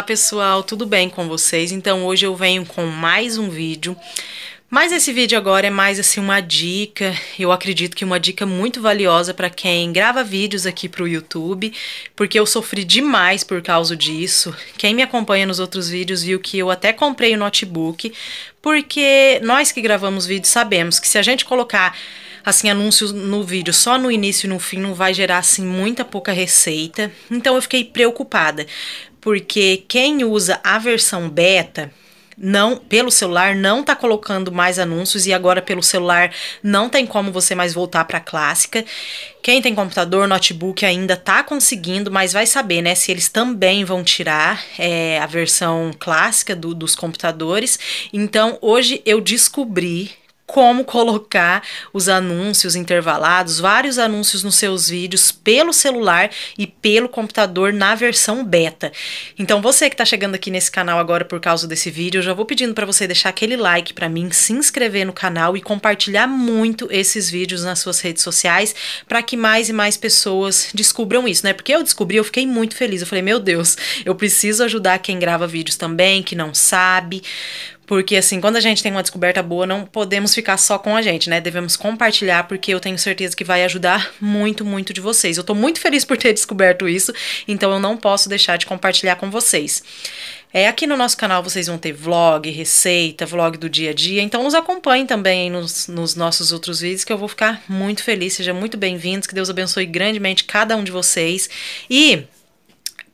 Olá pessoal, tudo bem com vocês? Então hoje eu venho com mais um vídeo. Mas esse vídeo agora é mais assim uma dica, eu acredito que uma dica muito valiosa para quem grava vídeos aqui para o YouTube, porque eu sofri demais por causa disso. Quem me acompanha nos outros vídeos viu que eu até comprei o um notebook, porque nós que gravamos vídeos sabemos que se a gente colocar assim, anúncios no vídeo só no início e no fim não vai gerar, assim, muita pouca receita. Então eu fiquei preocupada porque quem usa a versão beta não pelo celular não tá colocando mais anúncios e agora pelo celular não tem como você mais voltar para clássica. Quem tem computador, notebook ainda tá conseguindo, mas vai saber, né, se eles também vão tirar é, a versão clássica do, dos computadores. Então hoje eu descobri como colocar os anúncios intervalados, vários anúncios nos seus vídeos pelo celular e pelo computador na versão beta. Então você que está chegando aqui nesse canal agora por causa desse vídeo, eu já vou pedindo para você deixar aquele like para mim, se inscrever no canal e compartilhar muito esses vídeos nas suas redes sociais para que mais e mais pessoas descubram isso, né? Porque eu descobri, eu fiquei muito feliz. Eu falei, meu Deus, eu preciso ajudar quem grava vídeos também, que não sabe, porque, assim, quando a gente tem uma descoberta boa, não podemos ficar só com a gente, né? Devemos compartilhar, porque eu tenho certeza que vai ajudar muito, muito de vocês. Eu tô muito feliz por ter descoberto isso, então eu não posso deixar de compartilhar com vocês. É, aqui no nosso canal vocês vão ter vlog, receita, vlog do dia a dia. Então nos acompanhem também nos, nos nossos outros vídeos que eu vou ficar muito feliz. Sejam muito bem-vindos. Que Deus abençoe grandemente cada um de vocês. E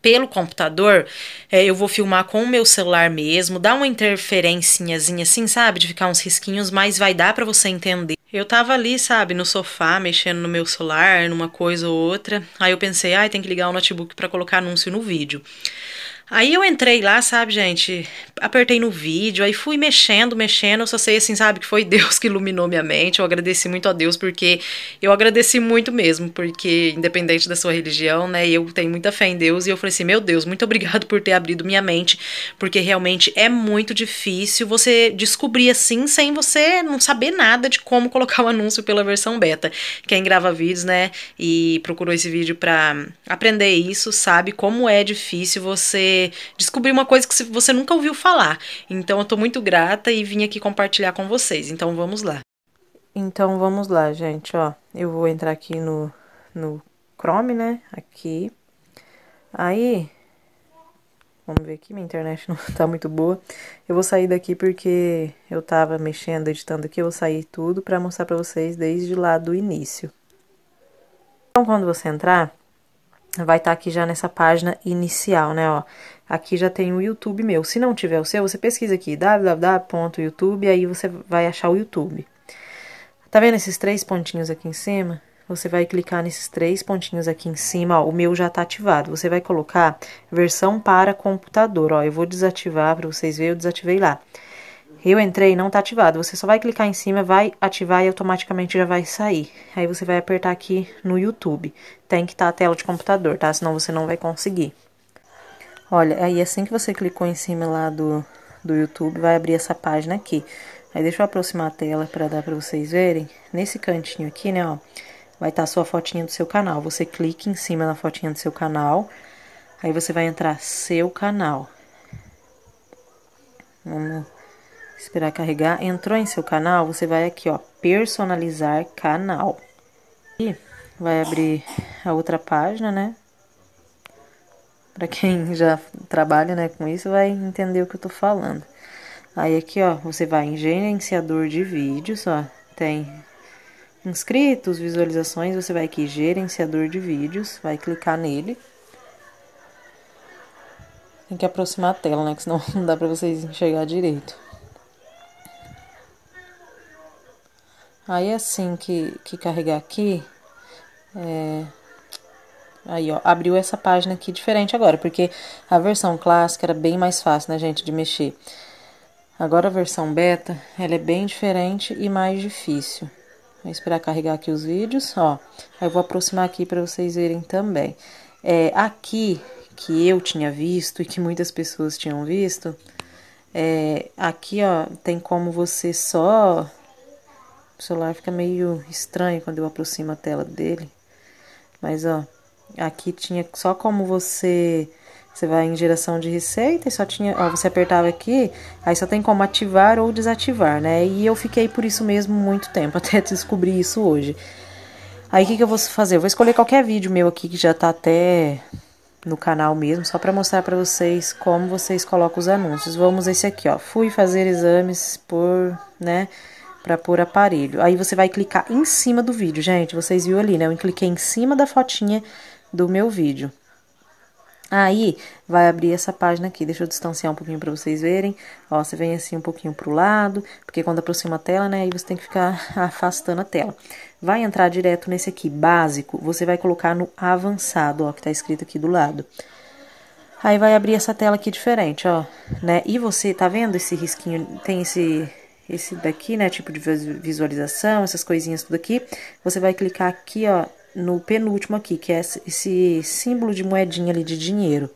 pelo computador, é, eu vou filmar com o meu celular mesmo, dá uma interferencinhazinha assim, sabe? De ficar uns risquinhos, mas vai dar para você entender. Eu tava ali, sabe, no sofá, mexendo no meu celular, numa coisa ou outra. Aí eu pensei, ai, ah, tem que ligar o notebook para colocar anúncio no vídeo. Aí eu entrei lá, sabe, gente? Apertei no vídeo, aí fui mexendo, mexendo. Eu só sei assim, sabe, que foi Deus que iluminou minha mente. Eu agradeci muito a Deus, porque eu agradeci muito mesmo, porque independente da sua religião, né, eu tenho muita fé em Deus. E eu falei assim: meu Deus, muito obrigado por ter abrido minha mente, porque realmente é muito difícil você descobrir assim, sem você não saber nada de como colocar o anúncio pela versão beta. Quem grava vídeos, né, e procurou esse vídeo pra aprender isso, sabe como é difícil você descobrir uma coisa que você nunca ouviu falar. Então eu tô muito grata e vim aqui compartilhar com vocês. Então vamos lá. Então vamos lá, gente, ó. Eu vou entrar aqui no no Chrome, né? Aqui. Aí Vamos ver aqui, minha internet não tá muito boa. Eu vou sair daqui porque eu tava mexendo, editando aqui, eu vou sair tudo para mostrar para vocês desde lá do início. Então, quando você entrar, vai estar tá aqui já nessa página inicial, né, ó. Aqui já tem o YouTube meu. Se não tiver o seu, você pesquisa aqui www.youtube, aí você vai achar o YouTube. Tá vendo esses três pontinhos aqui em cima? Você vai clicar nesses três pontinhos aqui em cima, ó, o meu já tá ativado. Você vai colocar versão para computador, ó. Eu vou desativar para vocês verem, eu desativei lá eu entrei não está ativado. Você só vai clicar em cima, vai ativar e automaticamente já vai sair. Aí você vai apertar aqui no YouTube. Tem que estar tá a tela de computador, tá? Senão você não vai conseguir. Olha, aí assim que você clicou em cima lá do, do YouTube, vai abrir essa página aqui. Aí deixa eu aproximar a tela para dar para vocês verem. Nesse cantinho aqui, né, ó, vai estar tá a sua fotinha do seu canal. Você clica em cima na fotinha do seu canal. Aí você vai entrar seu canal. Vamos Esperar carregar. Entrou em seu canal, você vai aqui, ó, personalizar canal. E vai abrir a outra página, né? Para quem já trabalha, né, com isso, vai entender o que eu tô falando. Aí aqui, ó, você vai em gerenciador de vídeos, ó, tem inscritos, visualizações, você vai aqui gerenciador de vídeos, vai clicar nele. Tem que aproximar a tela, né, que senão não dá para vocês enxergar direito. Aí assim que, que carregar aqui, é... aí ó, abriu essa página aqui diferente agora, porque a versão clássica era bem mais fácil, né, gente, de mexer. Agora a versão beta, ela é bem diferente e mais difícil. Vou esperar carregar aqui os vídeos, ó. Aí eu vou aproximar aqui para vocês verem também. É, aqui, que eu tinha visto e que muitas pessoas tinham visto, é, aqui, ó, tem como você só o celular fica meio estranho quando eu aproximo a tela dele. Mas ó, aqui tinha só como você você vai em geração de receita e só tinha, ó, você apertava aqui, aí só tem como ativar ou desativar, né? E eu fiquei por isso mesmo muito tempo, até descobrir isso hoje. Aí o que, que eu vou fazer? Eu vou escolher qualquer vídeo meu aqui que já tá até no canal mesmo, só para mostrar para vocês como vocês colocam os anúncios. Vamos esse aqui, ó. Fui fazer exames por, né? para pôr aparelho. Aí você vai clicar em cima do vídeo, gente. Vocês viram ali, né? Eu cliquei em cima da fotinha do meu vídeo. Aí, vai abrir essa página aqui. Deixa eu distanciar um pouquinho para vocês verem. Ó, você vem assim um pouquinho pro lado, porque quando aproxima a tela, né, aí você tem que ficar afastando a tela. Vai entrar direto nesse aqui, básico. Você vai colocar no avançado, ó, que tá escrito aqui do lado. Aí vai abrir essa tela aqui diferente, ó, né? E você, tá vendo esse risquinho? Tem esse esse daqui, né, tipo de visualização, essas coisinhas tudo aqui, você vai clicar aqui, ó, no penúltimo aqui, que é esse símbolo de moedinha ali de dinheiro.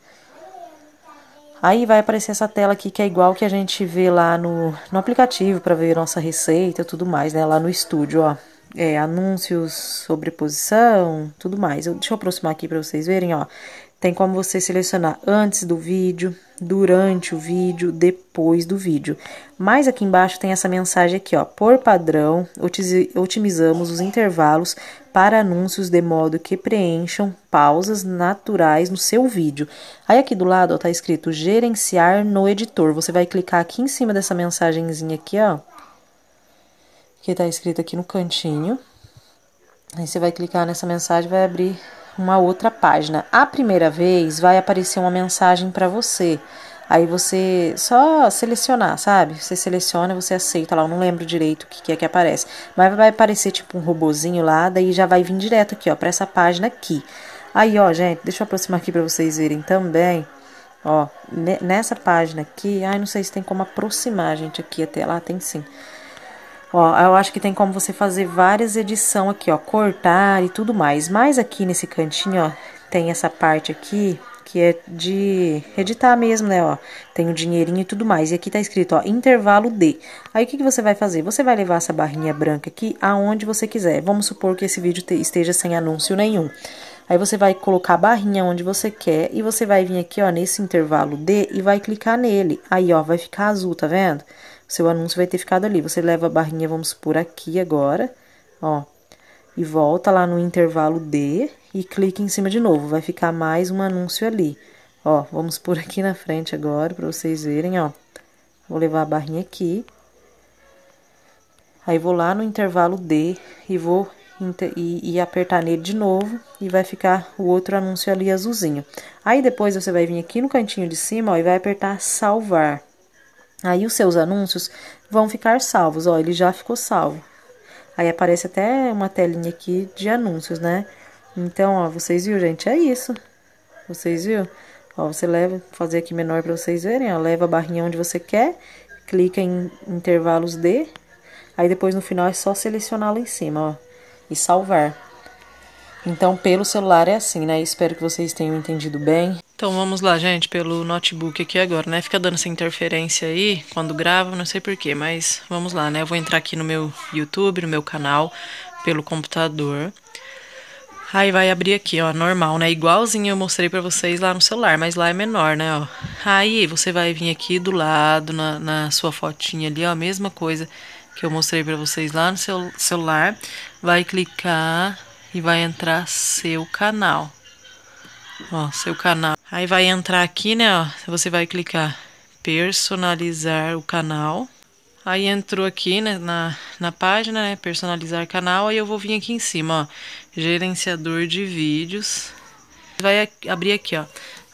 Aí vai aparecer essa tela aqui que é igual que a gente vê lá no, no aplicativo para ver nossa receita e tudo mais, né? Lá no estúdio, ó. É, anúncios, sobreposição, tudo mais. Eu, deixa eu aproximar aqui para vocês verem, ó. Tem como você selecionar antes do vídeo, durante o vídeo, depois do vídeo. Mas aqui embaixo tem essa mensagem aqui, ó. Por padrão, otimizamos os intervalos para anúncios de modo que preencham pausas naturais no seu vídeo. Aí aqui do lado, ó, tá escrito gerenciar no editor. Você vai clicar aqui em cima dessa mensagenzinha aqui, ó. Que tá escrito aqui no cantinho. Aí você vai clicar nessa mensagem, vai abrir uma outra página. A primeira vez vai aparecer uma mensagem para você. Aí você só selecionar, sabe? Você seleciona, você aceita lá. Eu não lembro direito o que, que é que aparece. Mas vai aparecer tipo um robozinho lá, daí já vai vir direto aqui, ó, para essa página aqui. Aí, ó, gente, deixa eu aproximar aqui para vocês verem também. Ó, nessa página aqui, ai, não sei se tem como aproximar, gente, aqui até lá, tem sim. Ó, eu acho que tem como você fazer várias edição aqui, ó, cortar e tudo mais. Mas aqui nesse cantinho, ó, tem essa parte aqui que é de editar mesmo, né, ó. Tem o dinheirinho e tudo mais. E aqui tá escrito, ó, intervalo D. Aí, o que, que você vai fazer? Você vai levar essa barrinha branca aqui aonde você quiser. Vamos supor que esse vídeo esteja sem anúncio nenhum. Aí, você vai colocar a barrinha onde você quer e você vai vir aqui, ó, nesse intervalo D e vai clicar nele. Aí, ó, vai ficar azul, tá vendo? Tá vendo? seu anúncio vai ter ficado ali. Você leva a barrinha, vamos por aqui agora, ó, e volta lá no intervalo D e clica em cima de novo. Vai ficar mais um anúncio ali. Ó, vamos por aqui na frente agora para vocês verem, ó. Vou levar a barrinha aqui. Aí vou lá no intervalo D e vou e, e, apertar nele de novo e vai ficar o outro anúncio ali azulzinho. Aí depois você vai vir aqui no cantinho de cima ó, e vai apertar salvar. Aí os seus anúncios vão ficar salvos. Ó, ele já ficou salvo. Aí aparece até uma telinha aqui de anúncios, né? Então, ó, vocês viram, gente? É isso. Vocês viram? Ó, você leva, vou fazer aqui menor para vocês verem, ó, leva a barrinha onde você quer, clica em intervalos D, aí depois no final é só selecionar lá em cima, ó, e salvar. Então, pelo celular é assim, né? Espero que vocês tenham entendido bem. Então vamos lá, gente, pelo notebook aqui agora, né? Fica dando essa interferência aí quando grava, não sei porquê, mas vamos lá, né? Eu vou entrar aqui no meu YouTube, no meu canal, pelo computador. Aí vai abrir aqui, ó, normal, né? Igualzinho eu mostrei pra vocês lá no celular, mas lá é menor, né, ó. Aí você vai vir aqui do lado, na, na sua fotinha ali, ó, a mesma coisa que eu mostrei pra vocês lá no seu celular. Vai clicar e vai entrar seu canal. Ó, seu canal. Aí vai entrar aqui, né, ó, você vai clicar personalizar o canal. Aí entrou aqui né, na, na página, né, personalizar canal, aí eu vou vir aqui em cima, ó, gerenciador de vídeos. Vai abrir aqui, ó,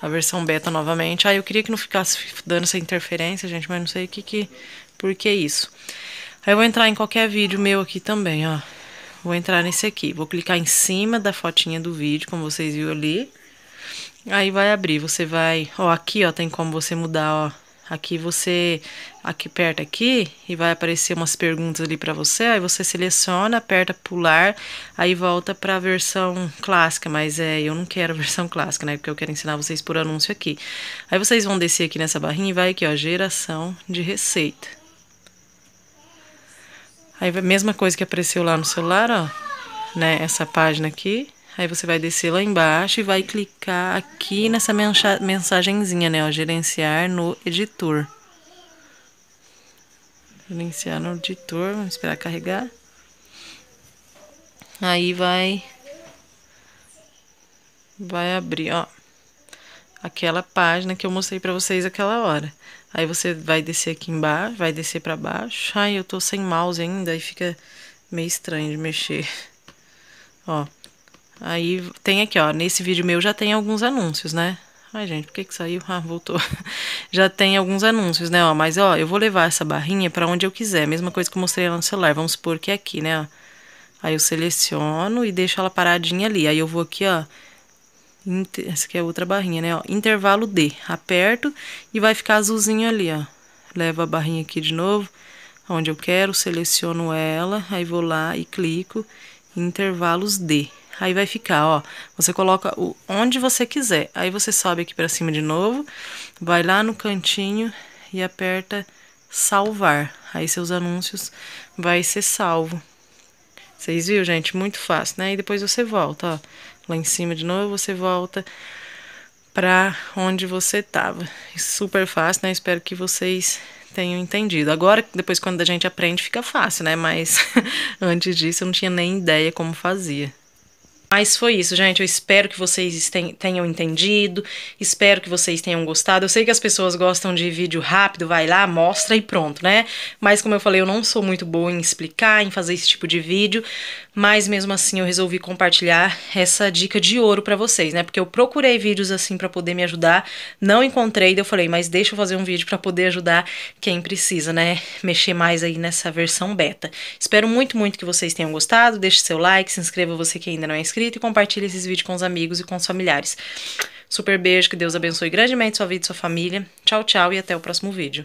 a versão beta novamente. Aí eu queria que não ficasse dando essa interferência, gente, mas não sei o que que... por que isso. Aí eu vou entrar em qualquer vídeo meu aqui também, ó. Vou entrar nesse aqui, vou clicar em cima da fotinha do vídeo, como vocês viram ali. Aí vai abrir, você vai, ó, aqui, ó, tem como você mudar, ó. Aqui você, aqui perto aqui, e vai aparecer umas perguntas ali para você, aí você seleciona, aperta pular, aí volta para a versão clássica, mas é, eu não quero a versão clássica, né, porque eu quero ensinar vocês por anúncio aqui. Aí vocês vão descer aqui nessa barrinha e vai aqui, ó, geração de receita. Aí a mesma coisa que apareceu lá no celular, ó, né, essa página aqui, Aí você vai descer lá embaixo e vai clicar aqui nessa mensagenzinha, né? Ó, gerenciar no editor. Gerenciar no editor, vamos esperar carregar. Aí vai... Vai abrir, ó. Aquela página que eu mostrei pra vocês aquela hora. Aí você vai descer aqui embaixo, vai descer pra baixo. Ai, eu tô sem mouse ainda, aí fica meio estranho de mexer. Ó, Aí tem aqui, ó, nesse vídeo meu já tem alguns anúncios, né? Ai, gente, por que que saiu? Ah, voltou. Já tem alguns anúncios, né, ó, mas ó, eu vou levar essa barrinha para onde eu quiser, mesma coisa que eu mostrei lá no celular, vamos supor que é aqui, né, Aí eu seleciono e deixo ela paradinha ali, aí eu vou aqui, ó, essa aqui é outra barrinha, né, ó, intervalo D, aperto e vai ficar azulzinho ali, ó. Levo a barrinha aqui de novo, onde eu quero, seleciono ela, aí vou lá e clico intervalos D. Aí vai ficar, ó, você coloca o onde você quiser. Aí você sobe aqui para cima de novo, vai lá no cantinho e aperta salvar. Aí seus anúncios vai ser salvo. Vocês viram, gente? Muito fácil, né? E depois você volta, ó. Lá em cima de novo, você volta para onde você tava. Super fácil, né? Espero que vocês tenham entendido. Agora, depois quando a gente aprende, fica fácil, né? Mas antes disso eu não tinha nem ideia como fazia. Mas foi isso, gente. Eu espero que vocês tenham entendido. Espero que vocês tenham gostado. Eu sei que as pessoas gostam de vídeo rápido, vai lá, mostra e pronto, né? Mas como eu falei, eu não sou muito boa em explicar, em fazer esse tipo de vídeo. Mas mesmo assim, eu resolvi compartilhar essa dica de ouro para vocês, né? Porque eu procurei vídeos assim para poder me ajudar, não encontrei. Daí eu falei, mas deixa eu fazer um vídeo para poder ajudar quem precisa, né? Mexer mais aí nessa versão beta. Espero muito, muito que vocês tenham gostado. Deixe seu like, se inscreva você que ainda não é inscrito inscrito e compartilhe esses vídeos com os amigos e com os familiares. Super beijo, que Deus abençoe grandemente sua vida e sua família. Tchau, tchau e até o próximo vídeo.